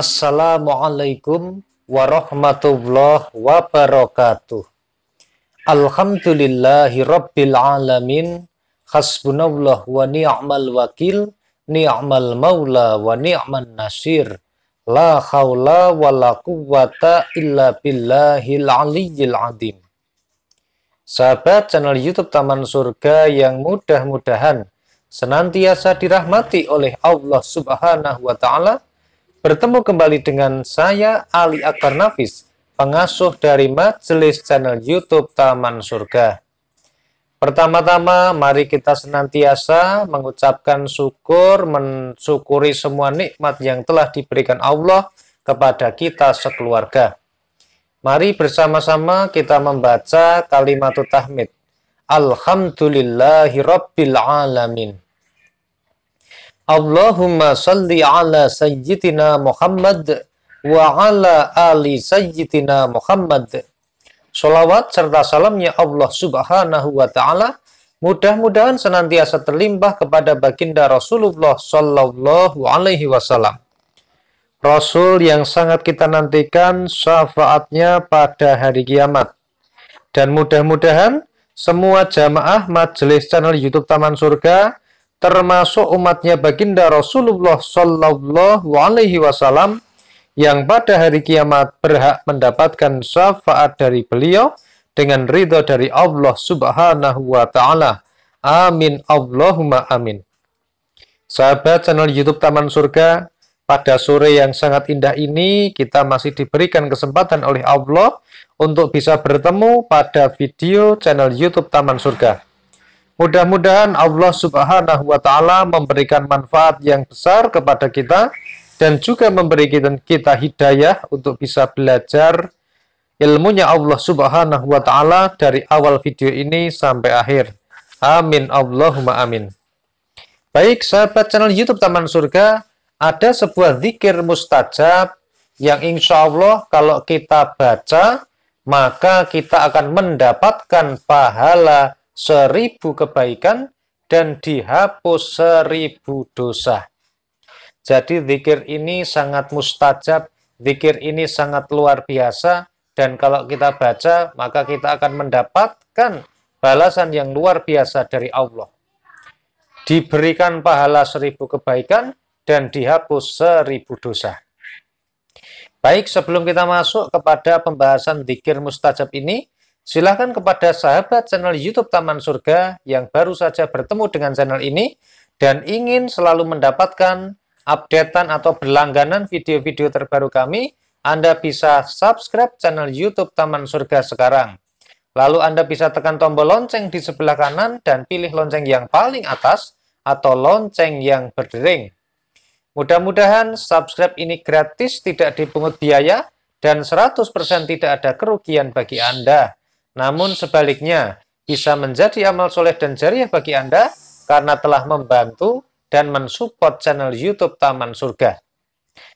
Assalamualaikum warahmatullahi wabarakatuh. Alhamdulillahi rabbil alamin. Hasbunallah wa ni'mal wakil, ni'mal maula wa ni'man nasir. La haula wa la quwwata illa billahil aliyyil azim. Sahabat channel YouTube Taman Surga yang mudah-mudahan senantiasa dirahmati oleh Allah Subhanahu wa taala bertemu kembali dengan saya Ali Akbar Nafis, pengasuh dari Majelis Channel YouTube Taman Surga. Pertama-tama mari kita senantiasa mengucapkan syukur, mensyukuri semua nikmat yang telah diberikan Allah kepada kita sekeluarga. Mari bersama-sama kita membaca kalimat tahmid. Alhamdulillahi Alamin. Allahumma salli ala sayyidina Muhammad wa ala ali sayyidina Muhammad. Salawat serta salamnya Allah subhanahu wa ta'ala mudah-mudahan senantiasa terlimpah kepada baginda Rasulullah sallallahu alaihi wasallam. Rasul yang sangat kita nantikan syafaatnya pada hari kiamat. Dan mudah-mudahan semua jamaah majelis channel YouTube Taman Surga termasuk umatnya baginda Rasulullah Shallallahu Alaihi Wasallam yang pada hari kiamat berhak mendapatkan syafaat dari beliau dengan ridho dari Allah Subhanahu wa taala. Amin Allahumma amin. Sahabat channel YouTube Taman Surga, pada sore yang sangat indah ini kita masih diberikan kesempatan oleh Allah untuk bisa bertemu pada video channel YouTube Taman Surga. Mudah-mudahan Allah Subhanahu wa taala memberikan manfaat yang besar kepada kita dan juga memberikan kita hidayah untuk bisa belajar ilmunya Allah Subhanahu wa taala dari awal video ini sampai akhir. Amin Allahumma amin. Baik, sahabat channel YouTube Taman Surga, ada sebuah zikir mustajab yang insya Allah kalau kita baca maka kita akan mendapatkan pahala seribu kebaikan dan dihapus seribu dosa. Jadi zikir ini sangat mustajab, zikir ini sangat luar biasa, dan kalau kita baca maka kita akan mendapatkan balasan yang luar biasa dari Allah. Diberikan pahala seribu kebaikan dan dihapus seribu dosa. Baik, sebelum kita masuk kepada pembahasan zikir mustajab ini, Silahkan kepada sahabat channel YouTube Taman Surga yang baru saja bertemu dengan channel ini dan ingin selalu mendapatkan updatean atau berlangganan video-video terbaru kami, Anda bisa subscribe channel YouTube Taman Surga sekarang. Lalu Anda bisa tekan tombol lonceng di sebelah kanan dan pilih lonceng yang paling atas atau lonceng yang berdering. Mudah-mudahan subscribe ini gratis, tidak dipungut biaya, dan 100% tidak ada kerugian bagi Anda. Namun sebaliknya, bisa menjadi amal soleh dan jariah bagi Anda karena telah membantu dan mensupport channel YouTube Taman Surga.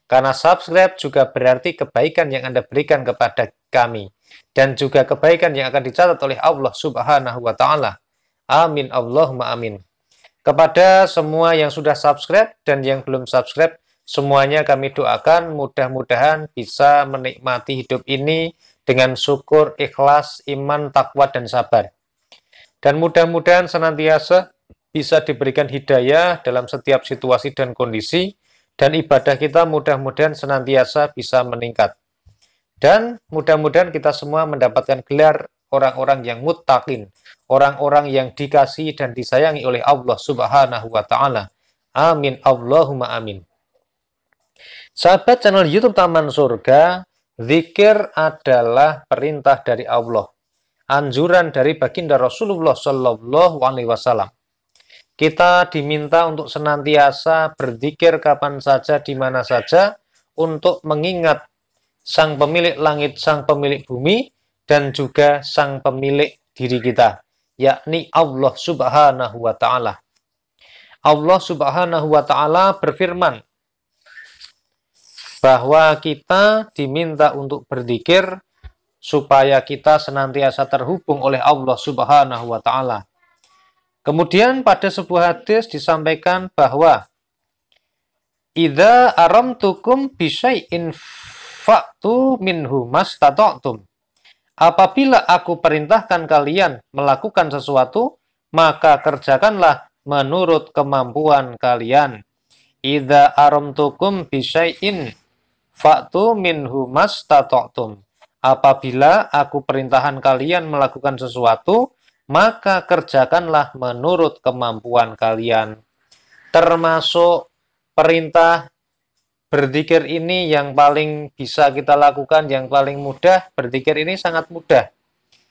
Karena subscribe juga berarti kebaikan yang Anda berikan kepada kami dan juga kebaikan yang akan dicatat oleh Allah Subhanahu wa taala. Amin Allahumma amin. Kepada semua yang sudah subscribe dan yang belum subscribe, semuanya kami doakan mudah-mudahan bisa menikmati hidup ini dengan syukur, ikhlas, iman, takwa, dan sabar. Dan mudah-mudahan senantiasa bisa diberikan hidayah dalam setiap situasi dan kondisi, dan ibadah kita mudah-mudahan senantiasa bisa meningkat. Dan mudah-mudahan kita semua mendapatkan gelar orang-orang yang mutakin, orang-orang yang dikasih dan disayangi oleh Allah Subhanahu wa taala. Amin Allahumma amin. Sahabat channel YouTube Taman Surga, Zikir adalah perintah dari Allah, anjuran dari baginda Rasulullah Shallallahu Alaihi Wasallam. Kita diminta untuk senantiasa berzikir kapan saja, di mana saja, untuk mengingat sang pemilik langit, sang pemilik bumi, dan juga sang pemilik diri kita, yakni Allah Subhanahu wa Ta'ala. Allah Subhanahu wa Ta'ala berfirman bahwa kita diminta untuk berzikir supaya kita senantiasa terhubung oleh Allah Subhanahu wa taala. Kemudian pada sebuah hadis disampaikan bahwa Idza aramtukum bisyai'in fa'tu minhu mastata'tum. Apabila aku perintahkan kalian melakukan sesuatu, maka kerjakanlah menurut kemampuan kalian. Idza aramtukum bisyai'in Faktu minhu tatoktum. Apabila aku perintahan kalian melakukan sesuatu, maka kerjakanlah menurut kemampuan kalian. Termasuk perintah berzikir ini yang paling bisa kita lakukan, yang paling mudah. Berzikir ini sangat mudah.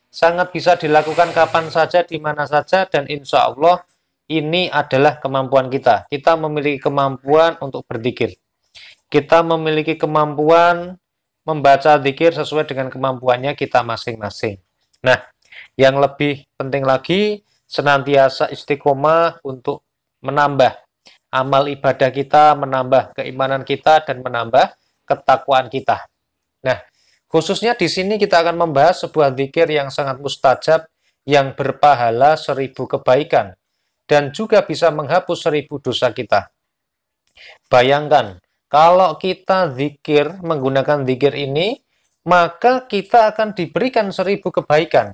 Sangat bisa dilakukan kapan saja, di mana saja, dan insya Allah ini adalah kemampuan kita. Kita memiliki kemampuan untuk berzikir kita memiliki kemampuan membaca zikir sesuai dengan kemampuannya kita masing-masing. Nah, yang lebih penting lagi, senantiasa istiqomah untuk menambah amal ibadah kita, menambah keimanan kita, dan menambah ketakwaan kita. Nah, khususnya di sini kita akan membahas sebuah zikir yang sangat mustajab, yang berpahala seribu kebaikan, dan juga bisa menghapus seribu dosa kita. Bayangkan, kalau kita zikir menggunakan zikir ini, maka kita akan diberikan seribu kebaikan.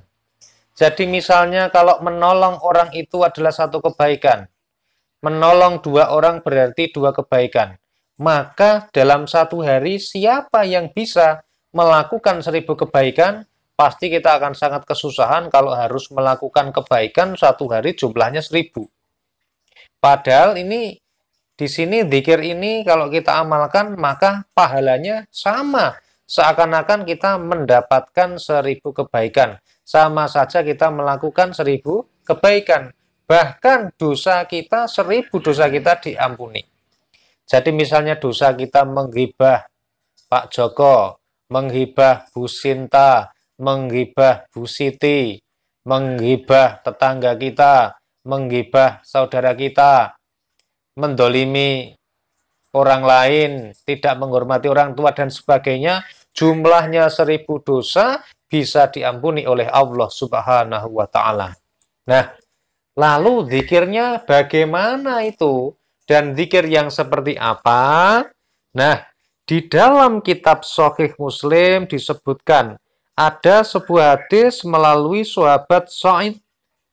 Jadi misalnya kalau menolong orang itu adalah satu kebaikan, menolong dua orang berarti dua kebaikan. Maka dalam satu hari siapa yang bisa melakukan seribu kebaikan, pasti kita akan sangat kesusahan kalau harus melakukan kebaikan satu hari jumlahnya seribu. Padahal ini di sini dikir ini kalau kita amalkan maka pahalanya sama. Seakan-akan kita mendapatkan seribu kebaikan. Sama saja kita melakukan seribu kebaikan. Bahkan dosa kita, seribu dosa kita diampuni. Jadi misalnya dosa kita menghibah Pak Joko, menghibah Bu Sinta, menghibah Bu Siti, menghibah tetangga kita, menghibah saudara kita, mendolimi orang lain, tidak menghormati orang tua dan sebagainya, jumlahnya seribu dosa bisa diampuni oleh Allah Subhanahu wa taala. Nah, lalu zikirnya bagaimana itu? Dan zikir yang seperti apa? Nah, di dalam kitab Sahih Muslim disebutkan ada sebuah hadis melalui sahabat Sa'id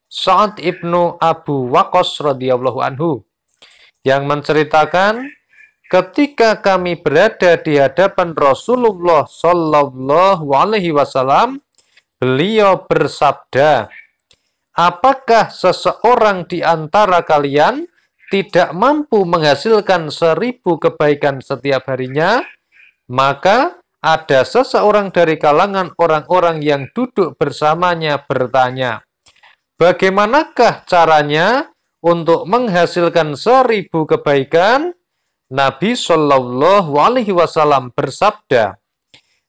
Sa'ad ibnu Abu Waqqas radhiyallahu anhu yang menceritakan ketika kami berada di hadapan Rasulullah Shallallahu Alaihi Wasallam, beliau bersabda, Apakah seseorang di antara kalian tidak mampu menghasilkan seribu kebaikan setiap harinya? Maka ada seseorang dari kalangan orang-orang yang duduk bersamanya bertanya, Bagaimanakah caranya untuk menghasilkan seribu kebaikan, Nabi Shallallahu Alaihi Wasallam bersabda,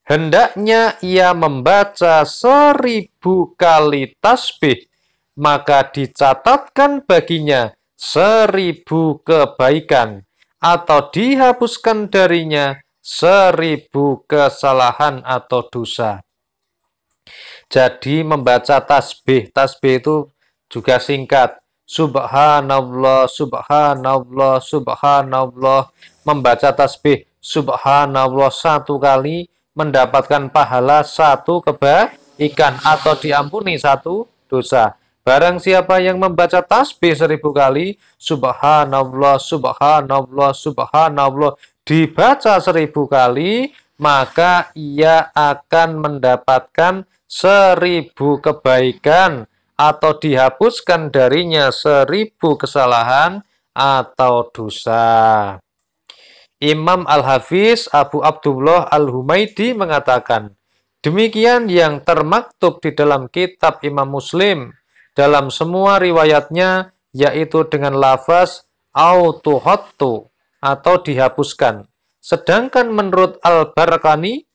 hendaknya ia membaca seribu kali tasbih, maka dicatatkan baginya seribu kebaikan, atau dihapuskan darinya seribu kesalahan atau dosa. Jadi membaca tasbih, tasbih itu juga singkat, Subhanallah, subhanallah, subhanallah. Membaca tasbih subhanallah satu kali mendapatkan pahala satu kebaikan atau diampuni satu dosa. Barang siapa yang membaca tasbih seribu kali, subhanallah, subhanallah, subhanallah, dibaca seribu kali, maka ia akan mendapatkan seribu kebaikan atau dihapuskan darinya seribu kesalahan atau dosa. Imam Al-Hafiz Abu Abdullah Al-Humaidi mengatakan, demikian yang termaktub di dalam kitab Imam Muslim dalam semua riwayatnya yaitu dengan lafaz autuhotu atau dihapuskan. Sedangkan menurut al barqani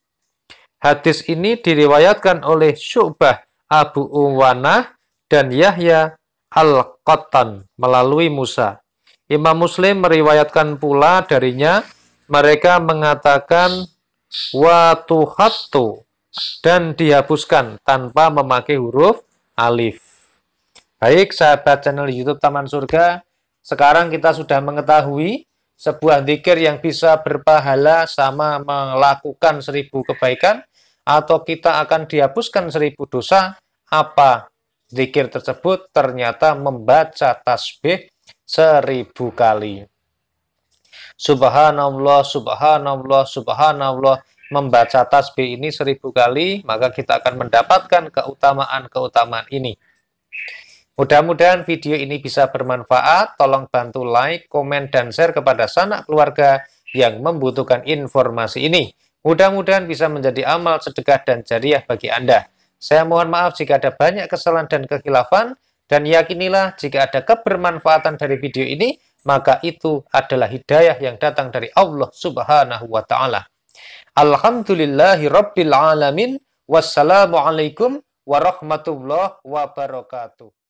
hadis ini diriwayatkan oleh Syu'bah Abu Uwanah dan Yahya Al-Qattan melalui Musa. Imam Muslim meriwayatkan pula darinya, mereka mengatakan watuhattu dan dihapuskan tanpa memakai huruf alif. Baik, sahabat channel YouTube Taman Surga, sekarang kita sudah mengetahui sebuah zikir yang bisa berpahala sama melakukan seribu kebaikan atau kita akan dihapuskan seribu dosa apa Zikir tersebut ternyata membaca tasbih seribu kali. Subhanallah, subhanallah, subhanallah. Membaca tasbih ini seribu kali, maka kita akan mendapatkan keutamaan-keutamaan ini. Mudah-mudahan video ini bisa bermanfaat. Tolong bantu like, komen, dan share kepada sanak keluarga yang membutuhkan informasi ini. Mudah-mudahan bisa menjadi amal sedekah dan jariah bagi Anda. Saya mohon maaf jika ada banyak kesalahan dan kekhilafan, dan yakinilah jika ada kebermanfaatan dari video ini, maka itu adalah hidayah yang datang dari Allah Subhanahu wa taala. Alhamdulillahi rabbil alamin. Wassalamualaikum warahmatullahi wabarakatuh.